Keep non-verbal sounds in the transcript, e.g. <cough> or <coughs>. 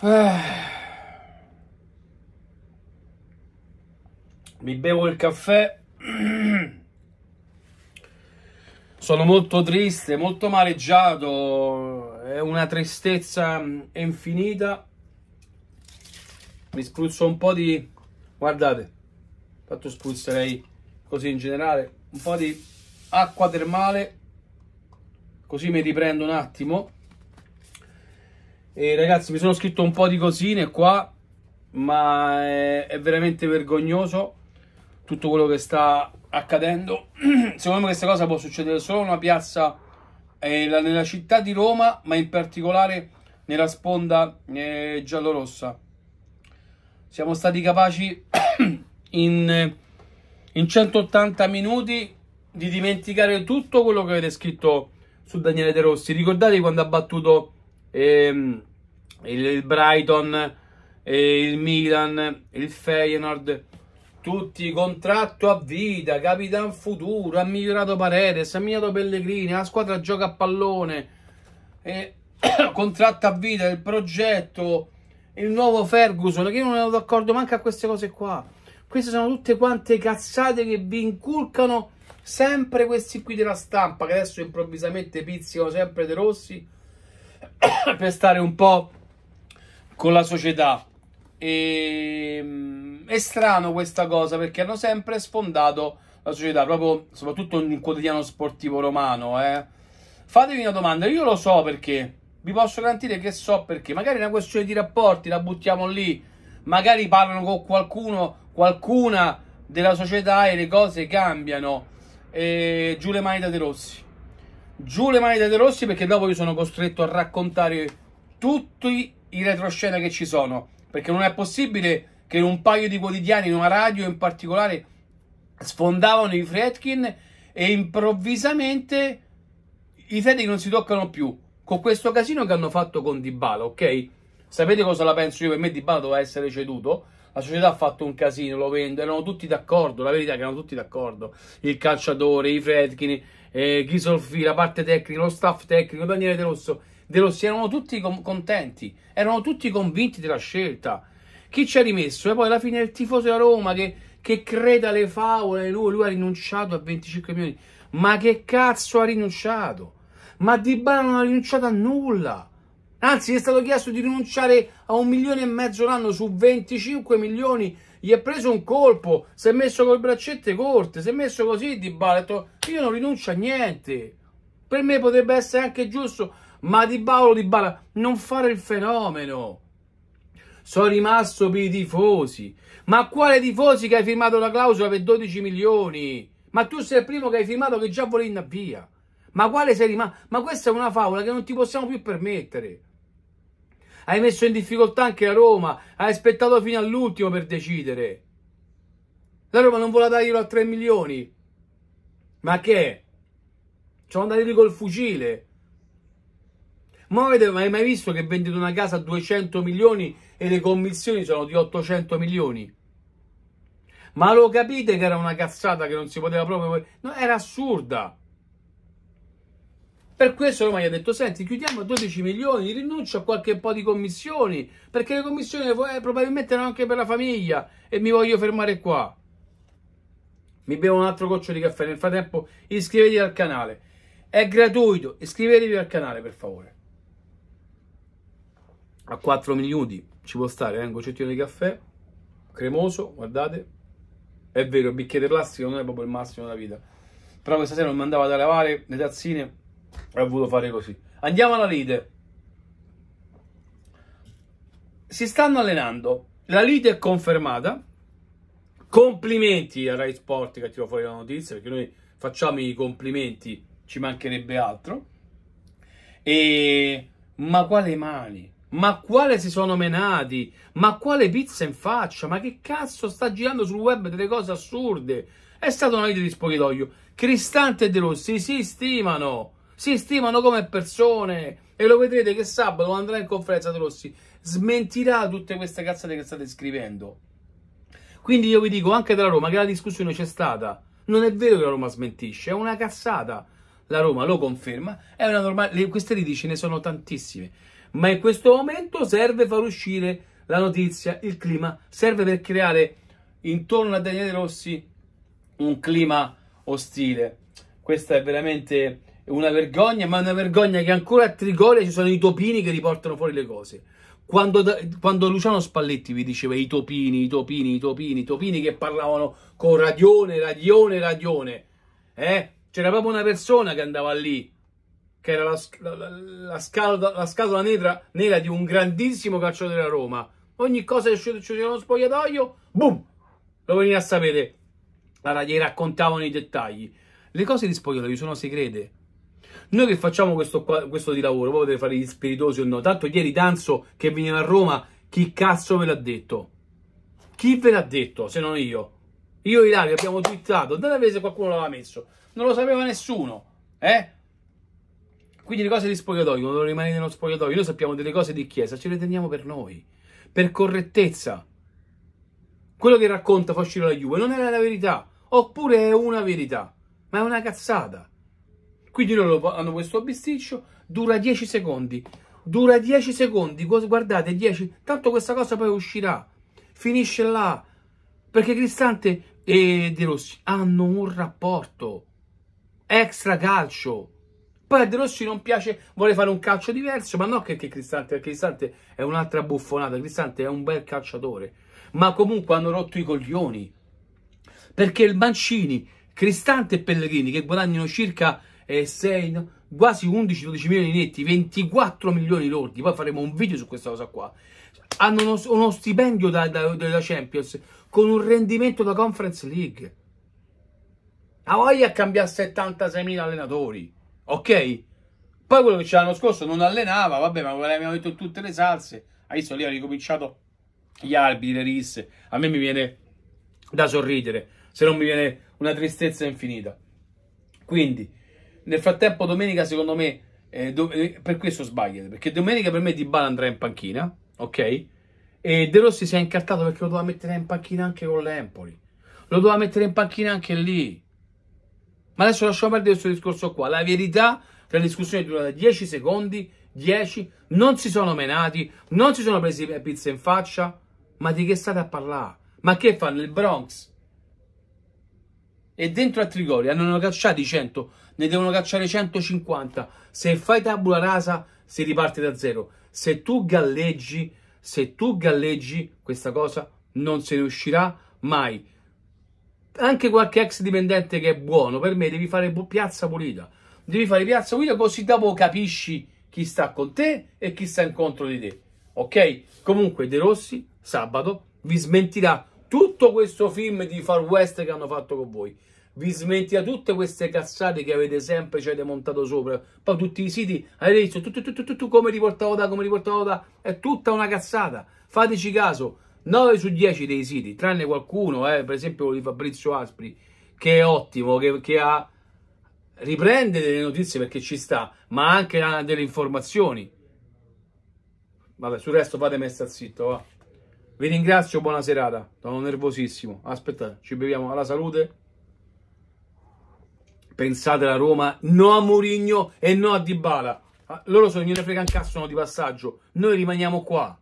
Eh. Mi bevo il caffè. Sono molto triste, molto maleggiato. È una tristezza mm, infinita. Mi spruzzo un po' di... Guardate, fatto spruzzerei così in generale. Un po' di acqua termale. Così mi riprendo un attimo. E ragazzi, mi sono scritto un po' di cosine qua, ma è, è veramente vergognoso tutto quello che sta accadendo. <clears throat> Secondo me questa cosa può succedere solo in una piazza eh, nella città di Roma, ma in particolare nella sponda eh, giallorossa. Siamo stati capaci <clears throat> in, in 180 minuti di dimenticare tutto quello che avete scritto su Daniele De Rossi. Ricordate quando ha battuto ehm, il, Brighton, eh, il Milan, il Feyenoord, tutti contratto a vita, capitan futuro, ha migliorato Paredes, ha migliorato Pellegrini, la squadra gioca a pallone, eh, <coughs> contratto a vita, il progetto, il nuovo Ferguson, che io non ero d'accordo manco a queste cose qua. Queste sono tutte quante cazzate che vi inculcano sempre questi qui della stampa, che adesso improvvisamente pizzicano sempre dei rossi, <coughs> per stare un po' con la società. E, mm, è strano questa cosa perché hanno sempre sfondato la società, proprio soprattutto in quotidiano sportivo romano. Eh. Fatevi una domanda, io lo so perché, vi posso garantire che so perché. Magari è una questione di rapporti, la buttiamo lì. Magari parlano con qualcuno, qualcuna della società e le cose cambiano. E giù le mani da De Rossi. Giù le mani da De Rossi perché dopo io sono costretto a raccontare tutti i retroscena che ci sono, perché non è possibile che in un paio di quotidiani, in una radio in particolare, sfondavano i Fredkin e improvvisamente i Fredkin non si toccano più con questo casino che hanno fatto con Dybala, ok? Sapete cosa la penso io? Per me Dybala doveva essere ceduto. La società ha fatto un casino, lo vende, erano tutti d'accordo, la verità è che erano tutti d'accordo. Il calciatore, i Fredkin, eh, Ghisolfi, la parte tecnica, lo staff tecnico, Daniele De Rosso, De Rossi erano tutti contenti, erano tutti convinti della scelta. Chi ci ha rimesso? E poi alla fine il tifoso della Roma che, che crede alle favole, lui, lui ha rinunciato a 25 milioni. Ma che cazzo ha rinunciato? Ma Di Bala non ha rinunciato a nulla. Anzi, gli è stato chiesto di rinunciare a un milione e mezzo l'anno su 25 milioni gli è preso un colpo, si è messo con le braccette corte, si è messo così di baletto, io non rinuncio a niente. Per me potrebbe essere anche giusto, ma di Paolo di Bala non fare il fenomeno. Sono rimasto per i tifosi. Ma quale tifosi che hai firmato la clausola per 12 milioni? Ma tu sei il primo che hai firmato che già volevi in via. Ma quale sei rimasto? Ma questa è una favola che non ti possiamo più permettere hai messo in difficoltà anche la Roma, hai aspettato fino all'ultimo per decidere. La Roma non voleva darglielo a 3 milioni. Ma che? Ci Sono andati lì col fucile. Ma avete mai visto che vendete una casa a 200 milioni e le commissioni sono di 800 milioni? Ma lo capite che era una cazzata che non si poteva proprio... No, era assurda. Per questo Roma gli ha detto, senti, chiudiamo a 12 milioni, rinuncio a qualche po' di commissioni, perché le commissioni eh, probabilmente erano anche per la famiglia e mi voglio fermare qua. Mi bevo un altro goccio di caffè, nel frattempo iscrivetevi al canale. È gratuito, iscrivetevi al canale per favore. A 4 minuti ci può stare eh? un goccettino di caffè, cremoso, guardate. È vero, il bicchiere plastico non è proprio il massimo della vita. Però questa sera non mi andava da lavare le tazzine e ho voluto fare così. Andiamo alla lite. Si stanno allenando, la lite è confermata. Complimenti a Rai Sport che tira fuori la notizia, perché noi facciamo i complimenti, ci mancherebbe altro. E... Ma quale mani? Ma quale si sono menati? Ma quale pizza in faccia? Ma che cazzo sta girando sul web delle cose assurde? È stata una lite di spogliatoio. Cristante e De Rossi si stimano si stimano come persone e lo vedrete che sabato quando andrà in conferenza di Rossi smentirà tutte queste cazzate che state scrivendo. Quindi io vi dico anche della Roma che la discussione c'è stata. Non è vero che la Roma smentisce, è una cazzata. La Roma lo conferma, è una normale, queste liti ce ne sono tantissime, ma in questo momento serve far uscire la notizia, il clima, serve per creare intorno a Daniele Rossi un clima ostile. Questa è veramente una vergogna, ma è una vergogna che ancora a Trigoria ci sono i topini che riportano fuori le cose. Quando, quando, Luciano Spalletti vi diceva i topini, i topini, i topini, i topini che parlavano con Radione, Radione, Radione, eh? c'era proprio una persona che andava lì, che era la, la, la, scatola nera, nera, di un grandissimo calciatore della Roma. Ogni cosa che c'era uno spogliatoio, boom, lo veniva a sapere. Allora gli raccontavano i dettagli. Le cose di spogliatoio sono segrete noi che facciamo questo, questo di lavoro, voi potete fare gli spiritosi o no. Tanto ieri Danzo che veniva a Roma, chi cazzo ve l'ha detto? Chi ve l'ha detto se non io? Io e Ilaria abbiamo twittato, andate a vedere se qualcuno l'aveva messo. Non lo sapeva nessuno, eh? Quindi le cose di spogliatoio non devono rimanere nello spogliatoio. Noi sappiamo delle cose di chiesa, ce le teniamo per noi, per correttezza. Quello che racconta Fascino la Juve non è la verità, oppure è una verità, ma è una cazzata. Quindi loro hanno questo bisticcio, dura 10 secondi, dura 10 secondi, guardate 10, tanto questa cosa poi uscirà, finisce là, perché Cristante e De Rossi hanno un rapporto, extra calcio. Poi a De Rossi non piace, vuole fare un calcio diverso, ma no che, Cristante, perché Cristante è un'altra buffonata, Cristante è un bel calciatore, ma comunque hanno rotto i coglioni, perché il Mancini, Cristante e Pellegrini, che guadagnano circa 6, quasi 11-12 milioni netti, 24 milioni lordi, poi faremo un video su questa cosa qua, hanno uno, uno stipendio da, da, da, Champions con un rendimento da Conference League. Ha voglia a cambiare 76.000 allenatori, ok? Poi quello che c'era l'anno scorso non allenava, vabbè, ma abbiamo detto tutte le salse. Adesso lì ha ricominciato gli arbitri, le risse. A me mi viene da sorridere, se non mi viene una tristezza infinita. Quindi, nel frattempo, domenica, secondo me, eh, do- eh, per questo sbagliate. Perché domenica per me Di Bala andrà in panchina, ok? E De Rossi si è incartato perché lo doveva mettere in panchina anche con l'Empoli. Lo doveva mettere in panchina anche lì. Ma adesso lasciamo perdere questo discorso qua. La verità, la discussione è durata 10 secondi, 10, non si sono menati, non si sono presi pizze in faccia. Ma di che state a parlare? Ma che fanno il Bronx? e dentro a Trigori hanno cacciati 100, ne devono cacciare 150. Se fai tabula rasa si riparte da zero. Se tu galleggi, se tu galleggi, questa cosa non se ne uscirà mai. Anche qualche ex dipendente che è buono, per me devi fare piazza pulita. Devi fare piazza pulita così dopo capisci chi sta con te e chi sta incontro di te. Ok? Comunque De Rossi sabato vi smentirà tutto questo film di Far West che hanno fatto con voi. Vi smentirà tutte queste cazzate che avete sempre ci avete montato sopra. Poi tutti i siti all'inizio, tutto, tutto, tutto, tutto, come riportavo da, come riportavo da, è tutta una cazzata. Fateci caso, 9 su 10 dei siti, tranne qualcuno, eh, per esempio quello di Fabrizio Aspri, che è ottimo, che, che ha, riprende delle notizie perché ci sta, ma anche delle informazioni. Vabbè, sul resto fatemi star zitto, va. Vi ringrazio, buona serata. Sono nervosissimo. Aspettate, ci beviamo alla salute. Pensate alla Roma, no a Murigno e no a Dybala. Ah, loro sono, gliene frega un cazzo, sono di passaggio. Noi rimaniamo qua.